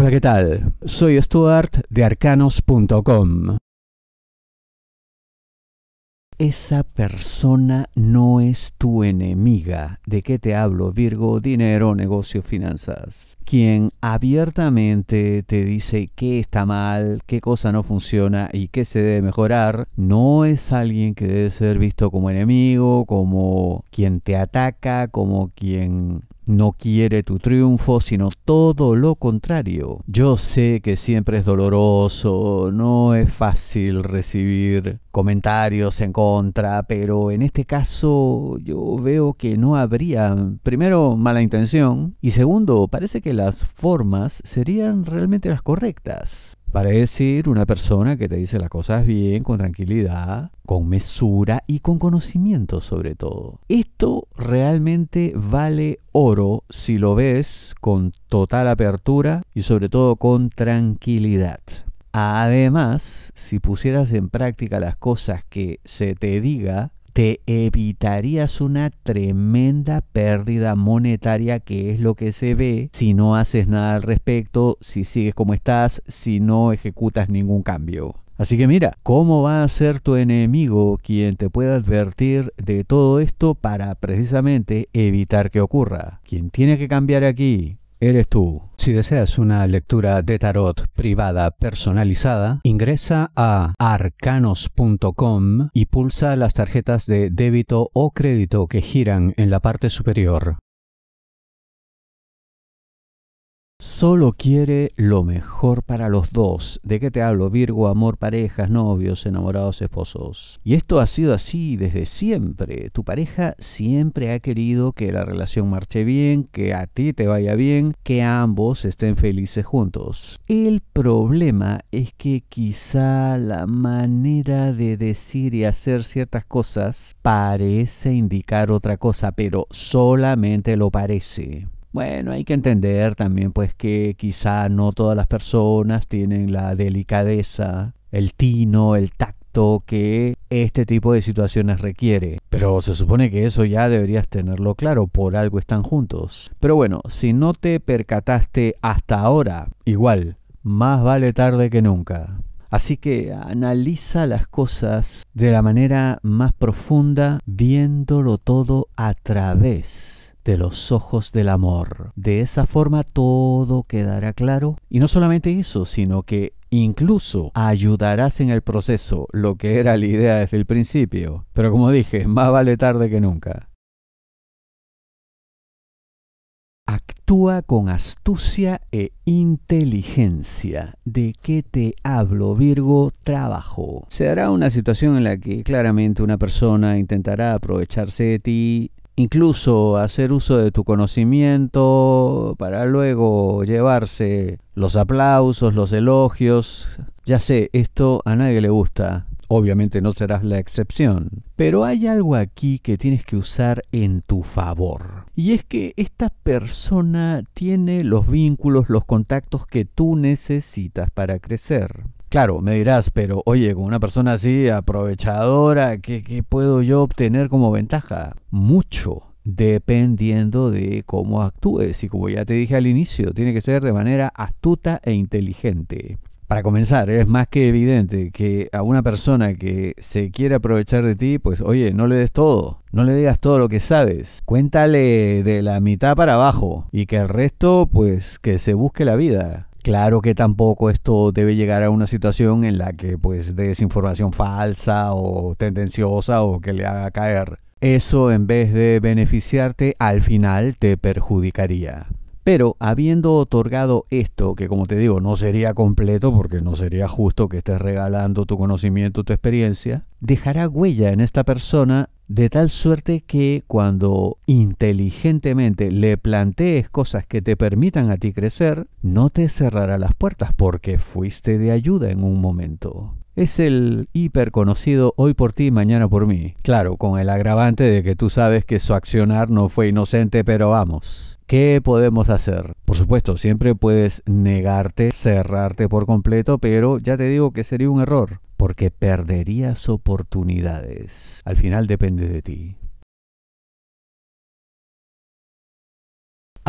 Hola, ¿qué tal? Soy Stuart de arcanos.com. Esa persona no es tu enemiga. ¿De qué te hablo, Virgo? Dinero, negocio, finanzas quien abiertamente te dice qué está mal, qué cosa no funciona y qué se debe mejorar, no es alguien que debe ser visto como enemigo, como quien te ataca, como quien no quiere tu triunfo, sino todo lo contrario. Yo sé que siempre es doloroso, no es fácil recibir comentarios en contra, pero en este caso yo veo que no habría, primero, mala intención y segundo, parece que las formas serían realmente las correctas. Para decir una persona que te dice las cosas bien, con tranquilidad, con mesura y con conocimiento sobre todo. Esto realmente vale oro si lo ves con total apertura y sobre todo con tranquilidad. Además, si pusieras en práctica las cosas que se te diga, te evitarías una tremenda pérdida monetaria que es lo que se ve si no haces nada al respecto, si sigues como estás, si no ejecutas ningún cambio. Así que mira, ¿cómo va a ser tu enemigo quien te pueda advertir de todo esto para precisamente evitar que ocurra? Quien tiene que cambiar aquí eres tú. Si deseas una lectura de tarot privada personalizada, ingresa a arcanos.com y pulsa las tarjetas de débito o crédito que giran en la parte superior. Solo quiere lo mejor para los dos. ¿De qué te hablo? Virgo, amor, parejas, novios, enamorados, esposos. Y esto ha sido así desde siempre. Tu pareja siempre ha querido que la relación marche bien, que a ti te vaya bien, que ambos estén felices juntos. El problema es que quizá la manera de decir y hacer ciertas cosas parece indicar otra cosa, pero solamente lo parece. Bueno, hay que entender también pues que quizá no todas las personas tienen la delicadeza, el tino, el tacto que este tipo de situaciones requiere. Pero se supone que eso ya deberías tenerlo claro, por algo están juntos. Pero bueno, si no te percataste hasta ahora, igual, más vale tarde que nunca. Así que analiza las cosas de la manera más profunda, viéndolo todo a través de los ojos del amor. De esa forma todo quedará claro. Y no solamente eso, sino que incluso ayudarás en el proceso, lo que era la idea desde el principio. Pero como dije, más vale tarde que nunca. Actúa con astucia e inteligencia. ¿De qué te hablo, Virgo? Trabajo. Se hará una situación en la que claramente una persona intentará aprovecharse de ti incluso hacer uso de tu conocimiento para luego llevarse los aplausos, los elogios. Ya sé, esto a nadie le gusta. Obviamente no serás la excepción. Pero hay algo aquí que tienes que usar en tu favor. Y es que esta persona tiene los vínculos, los contactos que tú necesitas para crecer. Claro, me dirás, pero oye, con una persona así, aprovechadora, ¿qué, puedo yo obtener como ventaja? Mucho dependiendo de cómo actúes. Y como ya te dije al inicio, tiene que ser de manera astuta e inteligente. Para comenzar, es más que evidente que a una persona que se quiere aprovechar de ti, pues oye, no le des todo, no le digas todo lo que sabes, cuéntale de la mitad para abajo y que el resto, pues que se busque la vida. Claro que tampoco esto debe llegar a una situación en la que pues des información falsa o tendenciosa o que le haga caer. Eso en vez de beneficiarte al final te perjudicaría. Pero habiendo otorgado esto, que como te digo, no sería completo porque no sería justo que estés regalando tu conocimiento, tu experiencia, dejará huella en esta persona de tal suerte que cuando inteligentemente le plantees cosas que te permitan a ti crecer, no te cerrará las puertas porque fuiste de ayuda en un momento. Es el hiper conocido hoy por ti, mañana por mí. Claro, con el agravante de que tú sabes que su accionar no fue inocente, pero vamos ¿Qué podemos hacer? Por supuesto, siempre puedes negarte, cerrarte por completo, pero ya te digo que sería un error, porque perderías oportunidades. Al final depende de ti.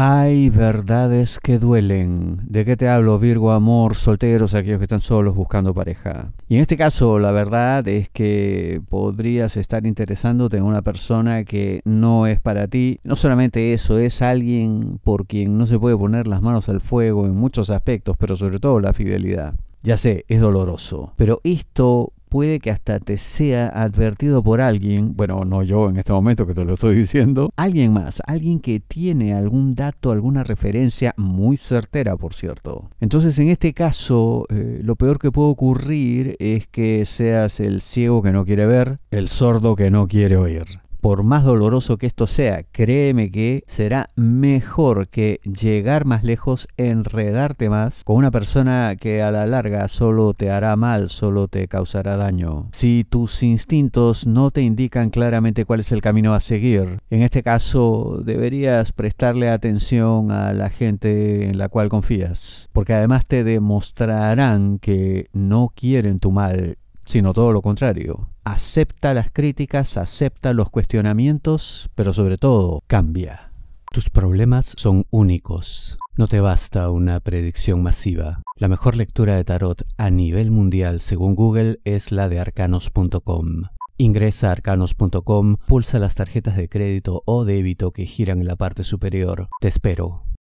Hay verdades que duelen. ¿De qué te hablo, Virgo Amor? Solteros, aquellos que están solos buscando pareja. Y en este caso, la verdad es que podrías estar interesándote en una persona que no es para ti. No solamente eso, es alguien por quien no se puede poner las manos al fuego en muchos aspectos, pero sobre todo la fidelidad. Ya sé, es doloroso, pero esto puede que hasta te sea advertido por alguien, bueno, no yo en este momento que te lo estoy diciendo, alguien más, alguien que tiene algún dato, alguna referencia muy certera, por cierto. Entonces, en este caso, eh, lo peor que puede ocurrir es que seas el ciego que no quiere ver, el sordo que no quiere oír por más doloroso que esto sea, créeme que será mejor que llegar más lejos, enredarte más con una persona que a la larga solo te hará mal, solo te causará daño. Si tus instintos no te indican claramente cuál es el camino a seguir, en este caso deberías prestarle atención a la gente en la cual confías, porque además te demostrarán que no quieren tu mal sino todo lo contrario. Acepta las críticas, acepta los cuestionamientos, pero sobre todo, cambia. Tus problemas son únicos. No te basta una predicción masiva. La mejor lectura de tarot a nivel mundial, según Google, es la de arcanos.com. Ingresa a arcanos.com, pulsa las tarjetas de crédito o débito que giran en la parte superior. Te espero.